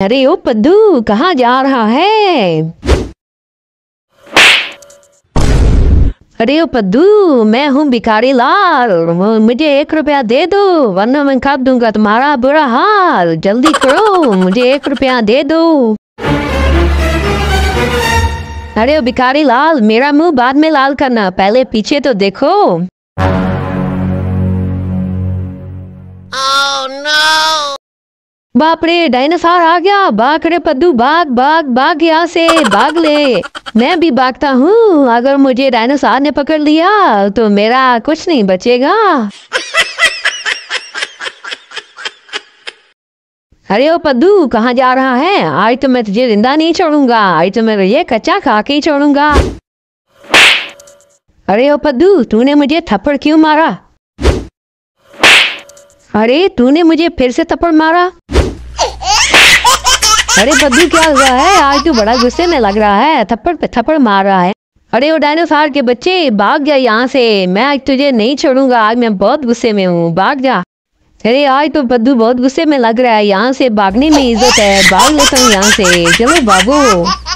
अरे ओ पद्दू कहा जा रहा है अरे ओ पद्दू मैं हूँ भिखारी लाल मुझे एक रुपया दे दो वरना मैं काट दूंगा तुम्हारा बुरा हाल जल्दी करो मुझे एक रुपया दे दो अरे ओ भिखारी लाल मेरा मुंह बाद में लाल करना पहले पीछे तो देखो बाप रे डायनासोर आ गया बाघ रे पद्दू भाग भाग भाग यहाँ से भाग ले मैं भी भागता हूँ अगर मुझे डायनासोर ने पकड़ लिया तो मेरा कुछ नहीं बचेगा अरे ओ पद्दू कहाँ जा रहा है आज तो मैं तुझे जिंदा नहीं छोड़ूंगा आज तो मैं ये कच्चा खा के ही छोड़ूंगा अरे ओ पद्दू तूने मुझे थप्पड़ क्यों मारा अरे तूने मुझे फिर से थप्पड़ मारा अरे बद्दू क्या हुआ है आज तो बड़ा गुस्से में लग रहा है थप्पड़ पे थप्पड़ मार रहा है अरे वो डायनासोर के बच्चे भाग जा यहाँ से मैं आज तुझे नहीं छोड़ूंगा आज मैं बहुत गुस्से में हूँ भाग जा अरे आज तो बद्दू बहुत गुस्से में लग रहा है यहाँ से भागने में इज्जत है भाग लेता हूँ यहाँ से चलो बाबू